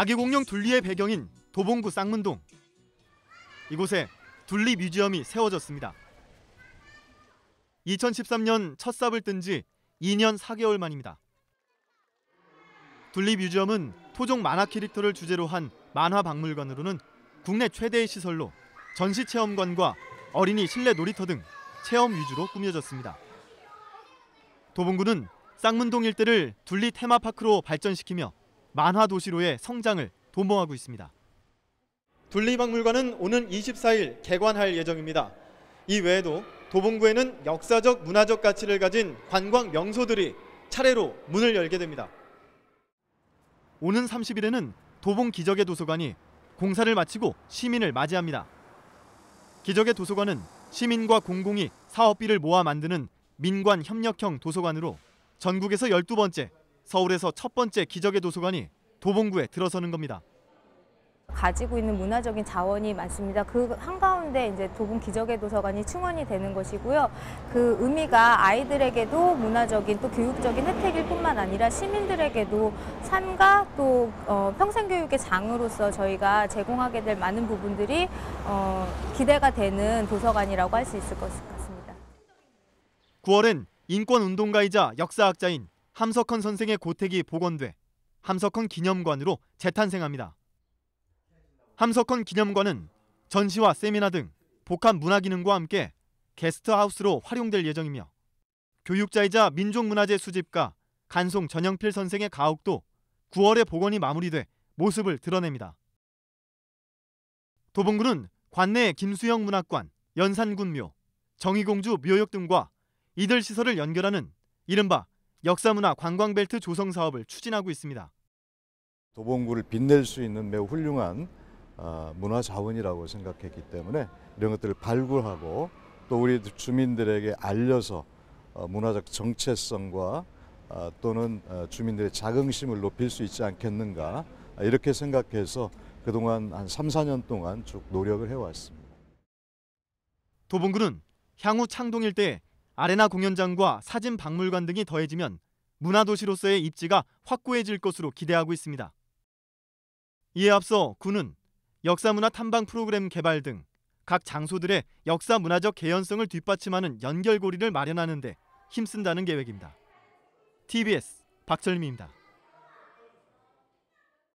아기 공룡 둘리의 배경인 도봉구 쌍문동. 이곳에 둘리 뮤지엄이 세워졌습니다. 2013년 첫 삽을 뜬 지 2년 4개월 만입니다. 둘리 뮤지엄은 토종 만화 캐릭터를 주제로 한 만화 박물관으로는 국내 최대의 시설로 전시 체험관과 어린이 실내 놀이터 등 체험 위주로 꾸며졌습니다. 도봉구는 쌍문동 일대를 둘리 테마파크로 발전시키며 만화 도시로의 성장을 도모하고 있습니다. 둘리박물관은 오는 24일 개관할 예정입니다. 이 외에도 도봉구에는 역사적 문화적 가치를 가진 관광 명소들이 차례로 문을 열게 됩니다. 오는 30일에는 도봉 기적의 도서관이 공사를 마치고 시민을 맞이합니다. 기적의 도서관은 시민과 공공이 사업비를 모아 만드는 민관 협력형 도서관으로 전국에서 12번째 서울에서 첫 번째 기적의 도서관이 도봉구에 들어서는 겁니다. 가지고 있는 문화적인 자원이 많습니다. 그 한가운데 이제 도봉 기적의 도서관이 충원이 되는 것이고요. 그 의미가 아이들에게도 문화적인 또 교육적인 혜택일 뿐만 아니라 시민들에게도 삶과 또 어, 평생교육의 장으로서 저희가 제공하게 될 많은 부분들이 어, 기대가 되는 도서관이라고 할 수 있을 것 같습니다. 9월엔 인권운동가이자 역사학자인 함석헌 선생의 고택이 복원돼 함석헌 기념관으로 재탄생합니다. 함석헌 기념관은 전시와 세미나 등 복합 문화 기능과 함께 게스트하우스로 활용될 예정이며 교육자이자 민족문화재 수집가 간송 전영필 선생의 가옥도 9월에 복원이 마무리돼 모습을 드러냅니다. 도봉구는 관내 김수영 문학관, 연산군묘, 정희공주 묘역 등과 이들 시설을 연결하는 이른바 역사문화 관광벨트 조성 사업을 추진하고 있습니다. 도봉구를 빛낼 수 있는 매우 훌륭한 어, 문화 자원이라고 생각했기 때문에 이런 것들을 발굴하고 또 우리 주민들에게 알려서 어, 문화적 정체성과 어, 또는 주민들의 자긍심을 높일 수 있지 않겠는가 아, 이렇게 생각해서 그동안 한 3, 4년 동안 쭉 노력을 해왔습니다. 도봉구는 향후 창동 일대 아레나 공연장과 사진 박물관 등이 더해지면 문화도시로서의 입지가 확고해질 것으로 기대하고 있습니다. 이에 앞서 군은 역사문화 탐방 프로그램 개발 등 각 장소들의 역사 문화적 개연성을 뒷받침하는 연결고리를 마련하는 데 힘쓴다는 계획입니다. TBS 박철미입니다.